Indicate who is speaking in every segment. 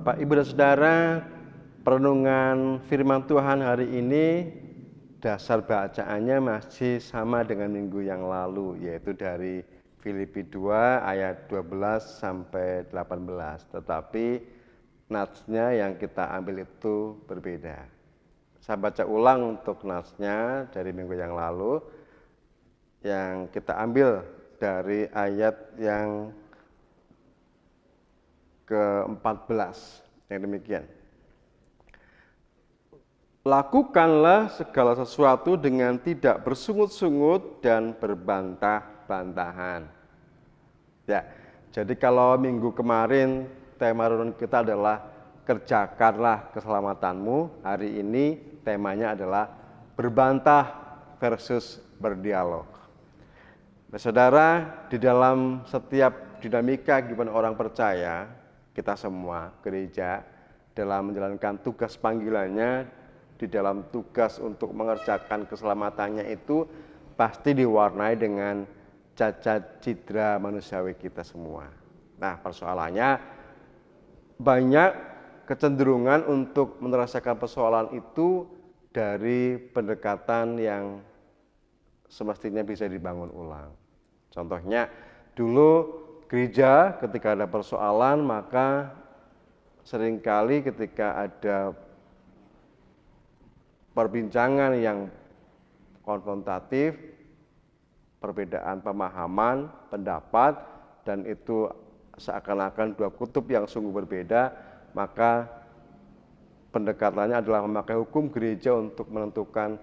Speaker 1: Bapak, Ibu, dan Saudara, perenungan firman Tuhan hari ini dasar bacaannya masih sama dengan minggu yang lalu, yaitu dari Filipi 2 ayat 12 sampai 18. Tetapi natsnya yang kita ambil itu berbeda. Saya baca ulang untuk natsnya dari minggu yang lalu yang kita ambil dari ayat yang ke-14 yang demikian. Lakukanlah segala sesuatu dengan tidak bersungut-sungut dan berbantah-bantahan. Ya, jadi kalau minggu kemarin tema renungan kita adalah kerjakanlah keselamatanmu, hari ini temanya adalah berbantah versus berdialog. Nah, saudara, di dalam setiap dinamika kehidupan orang percaya, kita semua gereja dalam menjalankan tugas panggilannya di dalam tugas untuk mengerjakan keselamatannya itu pasti diwarnai dengan cacat citra manusiawi kita semua. Nah, persoalannya banyak kecenderungan untuk menerasakan persoalan itu dari pendekatan yang semestinya bisa dibangun ulang. Contohnya dulu gereja ketika ada persoalan maka seringkali ketika ada perbincangan yang konfrontatif, perbedaan pemahaman, pendapat dan itu seakan-akan dua kutub yang sungguh berbeda, maka pendekatannya adalah memakai hukum gereja untuk menentukan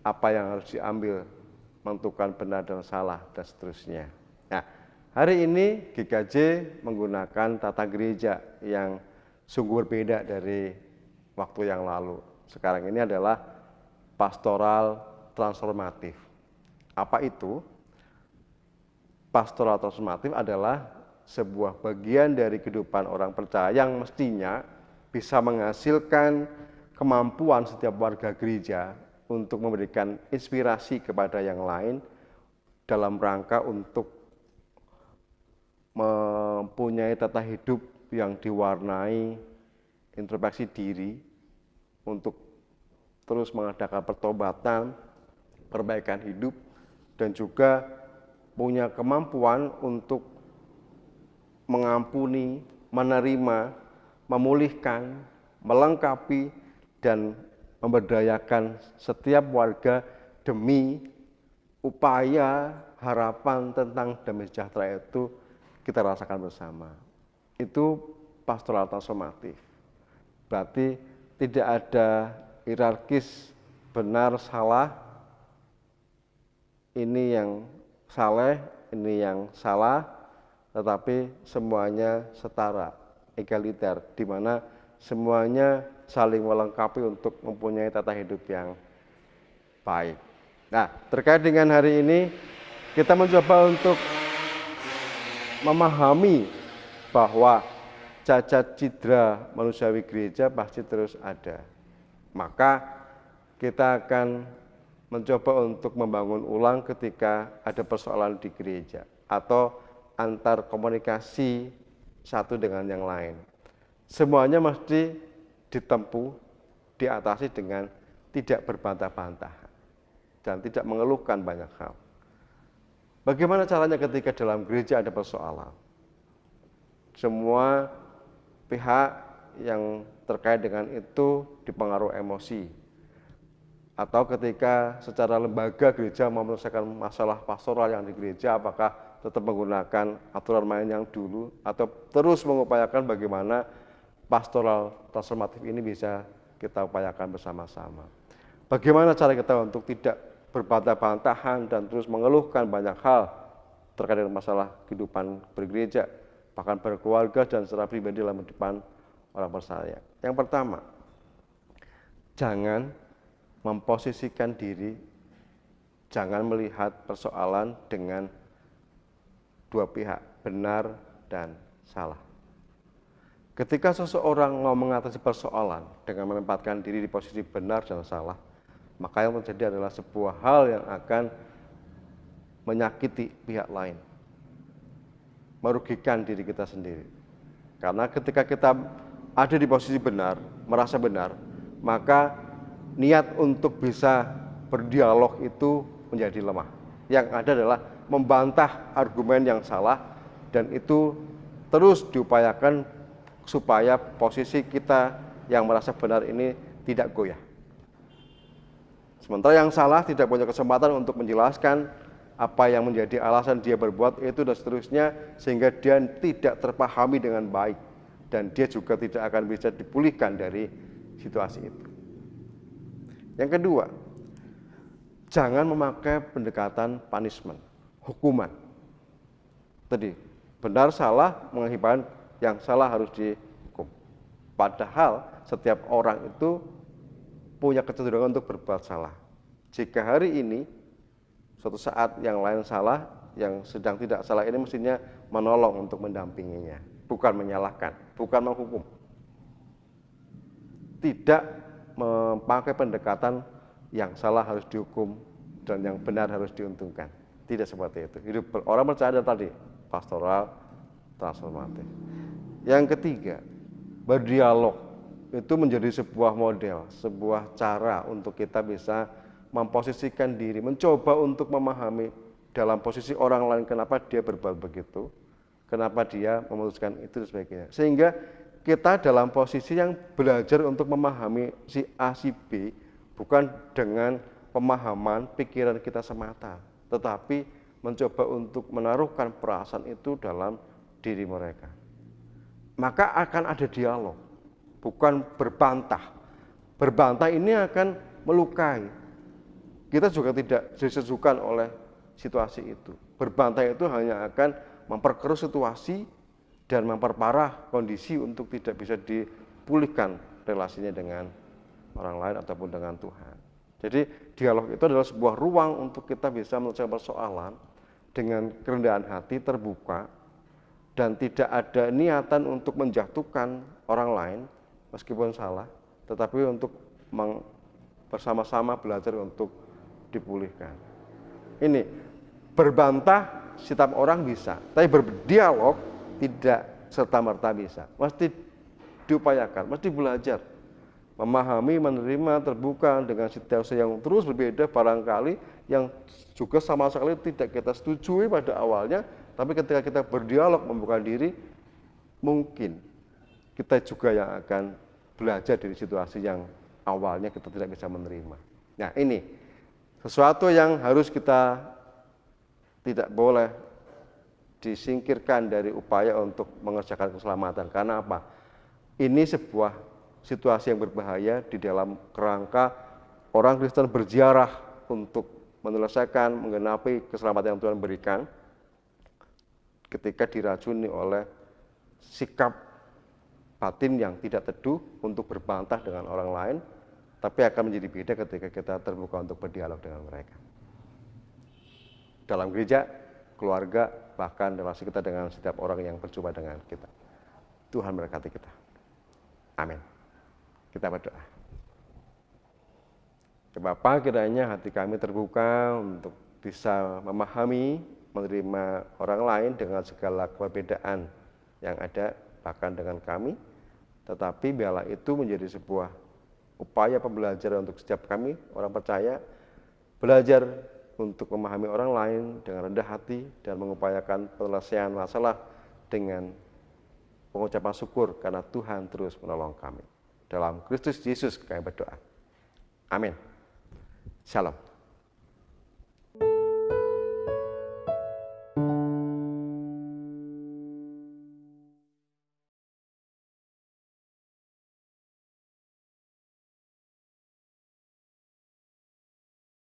Speaker 1: apa yang harus diambil, menentukan benar dan salah dan seterusnya. Hari ini GKJ menggunakan tata gereja yang sungguh berbeda dari waktu yang lalu. Sekarang ini adalah pastoral transformatif. Apa itu? Pastoral transformatif adalah sebuah bagian dari kehidupan orang percaya yang mestinya bisa menghasilkan kemampuan setiap warga gereja untuk memberikan inspirasi kepada yang lain dalam rangka untuk mempunyai tata hidup yang diwarnai introspeksi diri untuk terus mengadakan pertobatan, perbaikan hidup, dan juga punya kemampuan untuk mengampuni, menerima, memulihkan, melengkapi, dan memberdayakan setiap warga demi upaya harapan tentang damai sejahtera itu kita rasakan bersama. Itu pastoral transformatif. Berarti tidak ada hierarkis benar salah ini yang saleh, ini yang salah, tetapi semuanya setara, egaliter, di mana semuanya saling melengkapi untuk mempunyai tata hidup yang baik. Nah, terkait dengan hari ini, kita mencoba untuk memahami bahwa cacat citra manusiawi gereja pasti terus ada. Maka kita akan mencoba untuk membangun ulang ketika ada persoalan di gereja atau antar komunikasi satu dengan yang lain. Semuanya mesti ditempuh, diatasi dengan tidak berbantah-bantahan dan tidak mengeluhkan banyak hal. Bagaimana caranya ketika dalam gereja ada persoalan? Semua pihak yang terkait dengan itu dipengaruhi emosi. Atau ketika secara lembaga gereja mau masalah pastoral yang di gereja, apakah tetap menggunakan aturan main yang dulu atau terus mengupayakan bagaimana pastoral transformatif ini bisa kita upayakan bersama-sama. Bagaimana cara kita untuk tidak berbantah-bantahan dan terus mengeluhkan banyak hal terkait dengan masalah kehidupan bergereja, bahkan berkeluarga dan secara pribadi dalam depan orang percaya. Yang pertama, jangan memposisikan diri, jangan melihat persoalan dengan dua pihak, benar dan salah. Ketika seseorang mau mengatasi persoalan dengan menempatkan diri di posisi benar dan salah, maka yang terjadi adalah sebuah hal yang akan menyakiti pihak lain, merugikan diri kita sendiri. Karena ketika kita ada di posisi benar, merasa benar, maka niat untuk bisa berdialog itu menjadi lemah. Yang ada adalah membantah argumen yang salah dan itu terus diupayakan supaya posisi kita yang merasa benar ini tidak goyah. Sementara yang salah tidak punya kesempatan untuk menjelaskan apa yang menjadi alasan dia berbuat itu dan seterusnya sehingga dia tidak terpahami dengan baik dan dia juga tidak akan bisa dipulihkan dari situasi itu. Yang kedua, jangan memakai pendekatan punishment, hukuman. Tadi, benar salah mengakibatkan yang salah harus dihukum. Padahal setiap orang itu punya kecenderungan untuk berbuat salah. Jika hari ini suatu saat yang lain salah, yang sedang tidak salah ini mestinya menolong untuk mendampinginya, bukan menyalahkan, bukan menghukum. Tidak memakai pendekatan yang salah harus dihukum dan yang benar harus diuntungkan. Tidak seperti itu. Hidup orang percaya ada tadi, pastoral transformatif. Yang ketiga, berdialog itu menjadi sebuah model, sebuah cara untuk kita bisa memposisikan diri, mencoba untuk memahami dalam posisi orang lain kenapa dia berbuat begitu, kenapa dia memutuskan itu dan sebagainya. Sehingga kita dalam posisi yang belajar untuk memahami si A, si B, bukan dengan pemahaman pikiran kita semata, tetapi mencoba untuk menaruhkan perasaan itu dalam diri mereka. Maka akan ada dialog bukan berbantah. Berbantah ini akan melukai. Kita juga tidak disesukan oleh situasi itu. Berbantah itu hanya akan memperkeruh situasi dan memperparah kondisi untuk tidak bisa dipulihkan relasinya dengan orang lain ataupun dengan Tuhan. Jadi dialog itu adalah sebuah ruang untuk kita bisa menyelesaikan persoalan dengan kerendahan hati terbuka dan tidak ada niatan untuk menjatuhkan orang lain, meskipun salah, tetapi untuk bersama-sama belajar untuk dipulihkan. Ini berbantah setiap orang bisa, tapi berdialog tidak serta merta bisa. Mesti diupayakan, mesti belajar memahami, menerima, terbuka dengan situasi yang terus berbeda barangkali yang juga sama sekali tidak kita setujui pada awalnya, tapi ketika kita berdialog membuka diri, mungkin kita juga yang akan belajar dari situasi yang awalnya kita tidak bisa menerima. Nah ini sesuatu yang harus kita tidak boleh disingkirkan dari upaya untuk mengerjakan keselamatan. Karena apa? Ini sebuah situasi yang berbahaya di dalam kerangka orang Kristen berziarah untuk menyelesaikan, menggenapi keselamatan yang Tuhan berikan ketika diracuni oleh sikap batin yang tidak teduh untuk berbantah dengan orang lain, tapi akan menjadi beda ketika kita terbuka untuk berdialog dengan mereka. Dalam gereja, keluarga, bahkan relasi kita dengan setiap orang yang berjumpa dengan kita. Tuhan berkati kita. Amin. Kita berdoa. Ya Bapa, kiranya hati kami terbuka untuk bisa memahami, menerima orang lain dengan segala perbedaan yang ada, bahkan dengan kami, tetapi biarlah itu menjadi sebuah upaya pembelajaran untuk setiap kami, orang percaya, belajar untuk memahami orang lain dengan rendah hati dan mengupayakan penyelesaian masalah dengan pengucapan syukur karena Tuhan terus menolong kami. Dalam Kristus Yesus kami berdoa. Amin. Shalom.